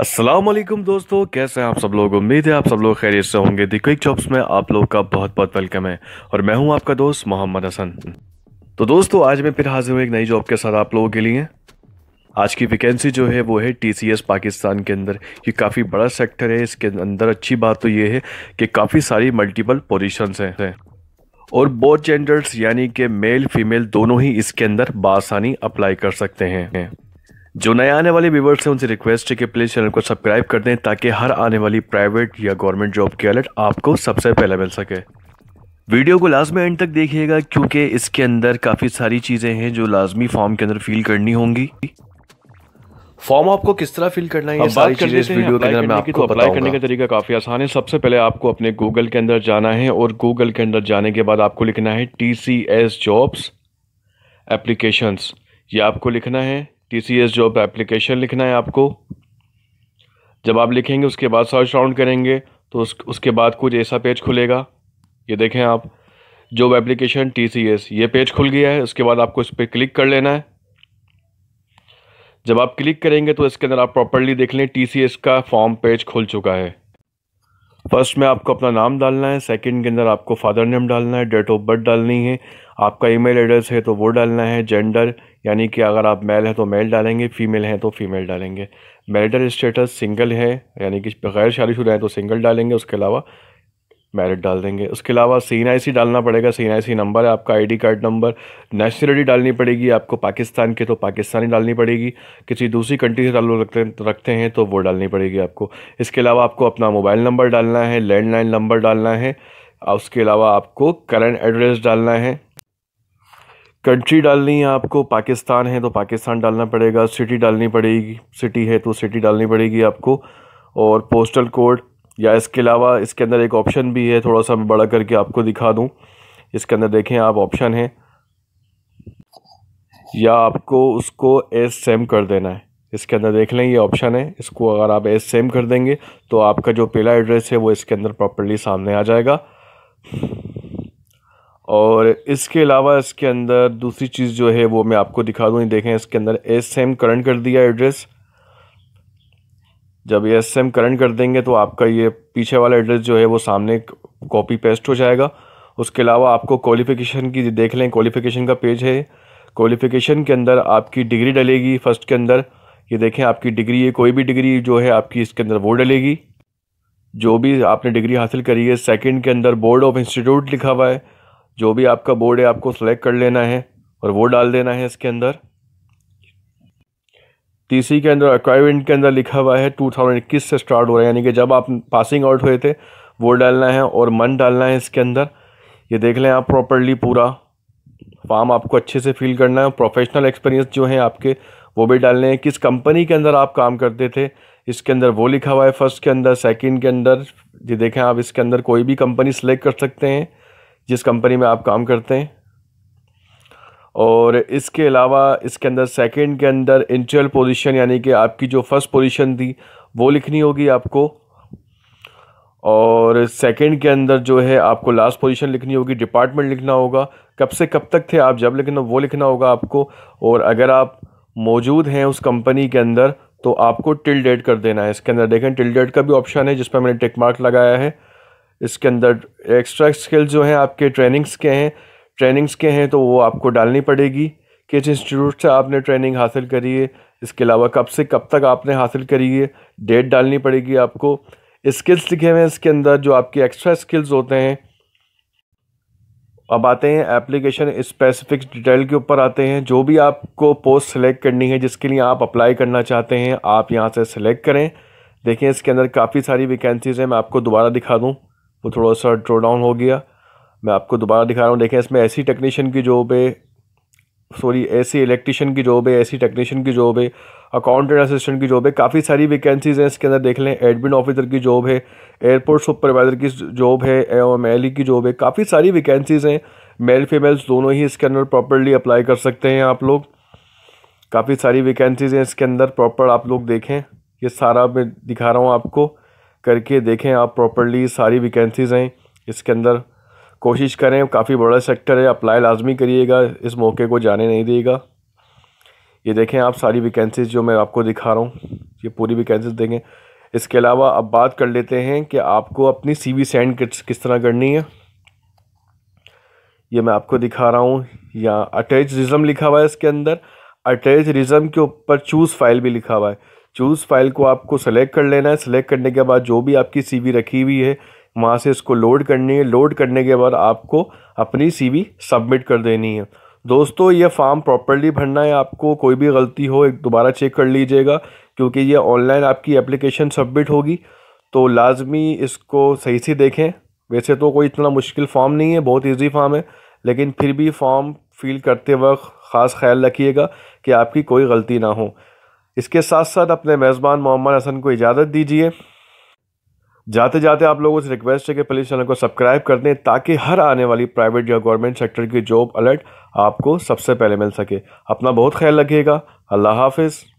असलम दोस्तों कैसे हैं आप सब लोग उम्मीद है आप सब लोग खैरियत से होंगे दी क्विक जॉब्स में आप लोग का बहुत बहुत वेलकम है और मैं हूं आपका दोस्त मोहम्मद हसन तो दोस्तों आज मैं फिर हाजिर हूं एक नई जॉब के साथ आप लोगों के लिए आज की वैकेंसी जो है वो है टीसीएस पाकिस्तान के अंदर ये काफ़ी बड़ा सेक्टर है इसके अंदर अच्छी बात तो ये है कि काफ़ी सारी मल्टीपल पोजिशंस हैं और बोथ जेंडर्स यानी कि मेल फीमेल दोनों ही इसके अंदर बासानी अप्लाई कर सकते हैं जो नए आने वाले व्यूवर्स हैं उनसे रिक्वेस्ट है कि प्लीज़ चैनल को सब्सक्राइब कर दें ताकि हर आने वाली प्राइवेट या गवर्नमेंट जॉब की अलर्ट आपको सबसे पहले मिल सके वीडियो को लाजमी एंड तक देखिएगा क्योंकि इसके अंदर काफ़ी सारी चीज़ें हैं जो लाजमी फॉर्म के अंदर फिल करनी होंगी फॉर्म आपको किस तरह फिल करना है ये सारी चीजें इस वीडियो के अंदर मैं आपको तो अप्लाई करने का तरीका काफी आसान है सबसे पहले आपको अपने गूगल के अंदर जाना है और गूगल के अंदर जाने के बाद आपको लिखना है T C S jobs application ये आपको लिखना है T C S job application लिखना है आपको जब आप लिखेंगे उसके बाद सर्च राउंड करेंगे तो उस उसके बाद कुछ ऐसा पेज खुलेगा ये देखें आप job application T C S ये पेज खुल गया है उसके बाद आपको इस पर क्लिक कर लेना है जब आप क्लिक करेंगे तो इसके अंदर आप प्रॉपरली देख लें टी सी एस का फॉर्म पेज खुल चुका है फर्स्ट में आपको अपना नाम डालना है सेकंड के अंदर आपको फादर नेम डालना है डेट ऑफ बर्थ डालनी है आपका ईमेल एड्रेस है तो वो डालना है जेंडर यानी कि अगर आप मेल हैं तो मेल डालेंगे फ़ीमेल हैं तो फ़ीमेल डालेंगे मैरिटल स्टेटस सिंगल है यानी कि गैर शादीशुदा हैं तो सिंगल डालेंगे उसके अलावा मैरिट डाल देंगे उसके अलावा सी डालना पड़ेगा सी नंबर है आपका आईडी कार्ड नंबर नेशनलिटी डालनी पड़ेगी आपको पाकिस्तान के तो पाकिस्तानी डालनी पड़ेगी किसी दूसरी कंट्री से ताल्लुक रखते रखते हैं तो वो डालनी पड़ेगी आपको इसके अलावा आपको अपना मोबाइल नंबर डालना है लैंडलाइन नंबर डालना है उसके अलावा आपको करंट एड्रेस डालना है कंट्री डालनी है आपको पाकिस्तान है तो पाकिस्तान डालना पड़ेगा सिटी डालनी पड़ेगी सिटी है तो सिटी डालनी पड़ेगी आपको और पोस्टल कोड या इसके अलावा इसके अंदर एक ऑप्शन भी है थोड़ा सा मैं बड़ा करके आपको दिखा दूँ इसके अंदर देखें आप ऑप्शन है या आपको उसको एस सेम कर देना है इसके अंदर देख लें ये ऑप्शन है इसको अगर आप एस सेम कर देंगे तो आपका जो पहला एड्रेस है वो इसके अंदर प्रॉपरली सामने आ जाएगा और इसके अलावा इसके अंदर दूसरी चीज़ जो है वो मैं आपको दिखा दूँ देखें इसके अंदर एस एम करंट कर दिया एड्रेस जब एस एम करंट कर देंगे तो आपका ये पीछे वाला एड्रेस जो है वो सामने कॉपी पेस्ट हो जाएगा उसके अलावा आपको क्वालिफ़िकेशन की देख लें क्वालिफ़िकेशन का पेज है क्वालिफ़िकेशन के अंदर आपकी डिग्री डलेगी फ़र्स्ट के अंदर ये देखें आपकी डिग्री है कोई भी डिग्री जो है आपकी इसके अंदर वो डलेगी जो भी आपने डिग्री हासिल करी है सेकंड के अंदर बोर्ड ऑफ इंस्टीट्यूट लिखा हुआ है जो भी आपका बोर्ड है आपको सेलेक्ट कर लेना है और वो डाल देना है इसके अंदर टीसी के अंदर अक्वायरमेंट के अंदर लिखा हुआ है 2021 से स्टार्ट हो रहा है यानी कि जब आप पासिंग आउट हुए थे वो डालना है और मन डालना है इसके अंदर ये देख लें आप प्रॉपरली पूरा फॉर्म आपको अच्छे से फिल करना है प्रोफेशनल एक्सपीरियंस जो है आपके वो भी डालने हैं किस कंपनी के अंदर आप काम करते थे इसके अंदर वो लिखा हुआ है फर्स्ट के अंदर सेकेंड के अंदर ये देखें आप इसके अंदर कोई भी कंपनी सेलेक्ट कर सकते हैं जिस कंपनी में आप काम करते हैं और इसके अलावा इसके अंदर सेकंड के अंदर इंटरल पोजीशन यानी कि आपकी जो फर्स्ट पोजीशन थी वो लिखनी होगी आपको और सेकंड के अंदर जो है आपको लास्ट पोजीशन लिखनी होगी डिपार्टमेंट लिखना होगा कब से कब तक थे आप जब लिखना वो लिखना होगा आपको और अगर आप मौजूद हैं उस कंपनी के अंदर तो आपको टिल डेट कर देना है इसके अंदर देखें टिल डेट का भी ऑप्शन है जिस पर मैंने टिक मार्क लगाया है इसके अंदर एक्स्ट्रा स्किल जो हैं आपके ट्रेनिंग्स के हैं ट्रेनिंग्स के हैं तो वो आपको डालनी पड़ेगी किस इंस्टीट्यूट से आपने ट्रेनिंग हासिल करी है इसके अलावा कब से कब तक आपने हासिल करी है डेट डालनी पड़ेगी आपको स्किल्स लिखे हुए हैं इसके अंदर जो आपके एक्स्ट्रा स्किल्स होते हैं अब आते हैं एप्लीकेशन स्पेसिफिक डिटेल के ऊपर आते हैं जो भी आपको पोस्ट सेलेक्ट करनी है जिसके लिए आप अप्लाई करना चाहते हैं आप यहाँ से सिलेक्ट करें देखें इसके अंदर काफ़ी सारी वैकेंसीज़ हैं मैं आपको दोबारा दिखा दूँ वो थोड़ा सा ड्रो डाउन हो गया मैं आपको दोबारा दिखा रहा हूँ देखें इसमें ऐसी टेक्नीशियन की जॉब है सॉरी ऐसी इलेक्ट्रिशियन की जॉब है ऐसी टेक्नीशियन की जॉब है अकाउंटेंट असिस्टेंट की जॉब है काफ़ी सारी वैकेंसीज हैं इसके अंदर देख लें एडमिन ऑफिसर की जॉब है एयरपोर्ट सुपरवाइज़र की जॉब है एम एल e की जॉब है काफ़ी सारी वैकेंसीज़ हैं मेल फीमेल्स दोनों ही इसके अंदर प्रॉपरली अप्लाई कर सकते हैं आप लोग काफ़ी सारी वैकेंसीज़ हैं इसके अंदर प्रॉपर आप लोग देखें ये सारा मैं दिखा रहा हूँ आपको करके देखें आप प्रॉपरली सारी वैकेंसीज़ हैं इसके अंदर कोशिश करें काफ़ी बड़ा सेक्टर है अप्लाई लाजमी करिएगा इस मौके को जाने नहीं देगा ये देखें आप सारी वैकेंसीज जो मैं आपको दिखा रहा हूँ ये पूरी वैकेंसीज देखें इसके अलावा अब बात कर लेते हैं कि आपको अपनी सीवी सेंड किस तरह करनी है ये मैं आपको दिखा रहा हूँ या अटैच रिज़म लिखा हुआ है इसके अंदर अटैच रिज़म के ऊपर चूज़ फाइल भी लिखा हुआ है चूज़ फाइल को आपको सेलेक्ट कर लेना है सेलेक्ट करने के बाद जो भी आपकी सी रखी हुई है वहाँ से इसको लोड करनी है लोड करने के बाद आपको अपनी सी सबमिट कर देनी है दोस्तों ये फॉर्म प्रॉपरली भरना है आपको कोई भी गलती हो एक दोबारा चेक कर लीजिएगा क्योंकि ये ऑनलाइन आपकी एप्लीकेशन सबमिट होगी तो लाजमी इसको सही से देखें वैसे तो कोई इतना मुश्किल फॉर्म नहीं है बहुत इजी फॉर्म है लेकिन फिर भी फॉर्म फिल करते वक्त ख़ास ख्याल रखिएगा कि आपकी कोई गलती ना हो इसके साथ साथ अपने मेज़बान मोहम्मद हसन को इजाज़त दीजिए जाते जाते आप लोगों से रिक्वेस्ट है कि प्लीज़ चैनल को सब्सक्राइब कर दें ताकि हर आने वाली प्राइवेट या गवर्नमेंट सेक्टर की जॉब अलर्ट आपको सबसे पहले मिल सके अपना बहुत ख्याल रखिएगा अल्लाह हाफिज़